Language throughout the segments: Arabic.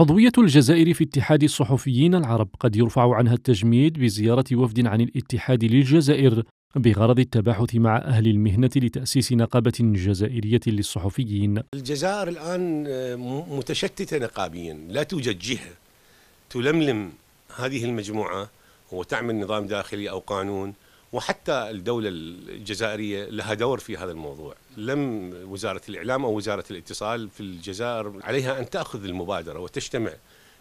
عضوية الجزائر في اتحاد الصحفيين العرب قد يرفع عنها التجميد بزيارة وفد عن الاتحاد للجزائر بغرض التباحث مع أهل المهنة لتأسيس نقابة جزائرية للصحفيين الجزائر الآن آه، متشتتة نقابيا لا توجد جهة تلملم هذه المجموعة وتعمل نظام داخلي أو قانون وحتى الدولة الجزائرية لها دور في هذا الموضوع لم وزارة الإعلام أو وزارة الاتصال في الجزائر عليها أن تأخذ المبادرة وتجتمع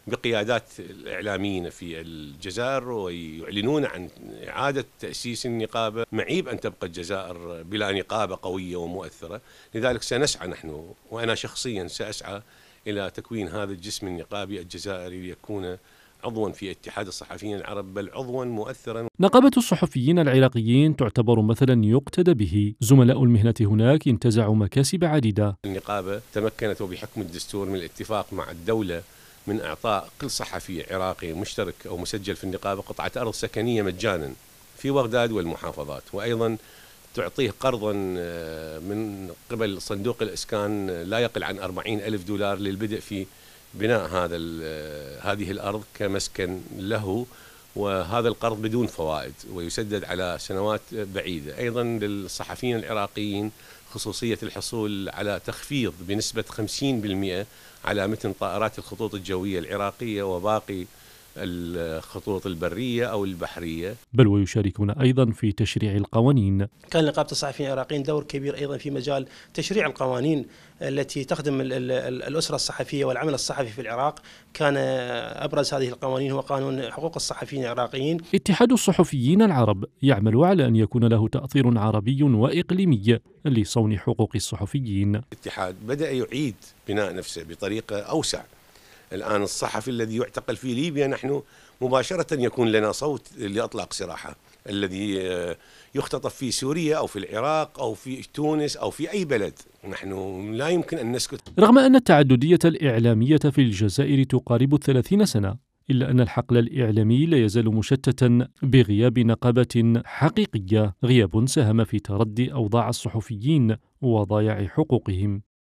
بقيادات الإعلاميين في الجزائر ويعلنون عن إعادة تأسيس النقابة معيب أن تبقى الجزائر بلا نقابة قوية ومؤثرة لذلك سنسعى نحن وأنا شخصيا سأسعى إلى تكوين هذا الجسم النقابي الجزائري ليكون عضوا في اتحاد الصحفيين العرب بل عضوا مؤثرا نقابة الصحفيين العراقيين تعتبر مثلا يقتدى به زملاء المهنة هناك انتزعوا مكاسب عديدة النقابة تمكنت وبحكم الدستور من الاتفاق مع الدولة من إعطاء كل صحفي عراقي مشترك أو مسجل في النقابة قطعة أرض سكنية مجانا في بغداد والمحافظات وأيضا تعطيه قرضا آه، من قبل صندوق الإسكان آه، لا يقل عن 40 ألف دولار للبدء في بناء هذا هذه الارض كمسكن له وهذا القرض بدون فوائد ويسدد على سنوات بعيده، ايضا للصحفيين العراقيين خصوصيه الحصول على تخفيض بنسبه 50% على متن طائرات الخطوط الجويه العراقيه وباقي الخطوط البرية أو البحرية بل ويشاركون أيضا في تشريع القوانين كان لقابة الصحفيين العراقيين دور كبير أيضا في مجال تشريع القوانين التي تخدم الأسرة الصحفية والعمل الصحفي في العراق كان أبرز هذه القوانين هو قانون حقوق الصحفيين العراقيين اتحاد الصحفيين العرب يعمل على أن يكون له تأثير عربي وإقليمي لصون حقوق الصحفيين الاتحاد بدأ يعيد بناء نفسه بطريقة أوسع الآن الصحفي الذي يعتقل في ليبيا نحن مباشرة يكون لنا صوت لإطلاق سراحه الذي آه، يختطف في سوريا أو في العراق أو في تونس أو في أي بلد نحن لا يمكن أن نسكت رغم أن التعددية الإعلامية في الجزائر تقارب الثلاثين سنة إلا أن الحقل الإعلامي لا يزال مشتتا بغياب نقابة حقيقية غياب ساهم في تردي أوضاع الصحفيين وضياع حقوقهم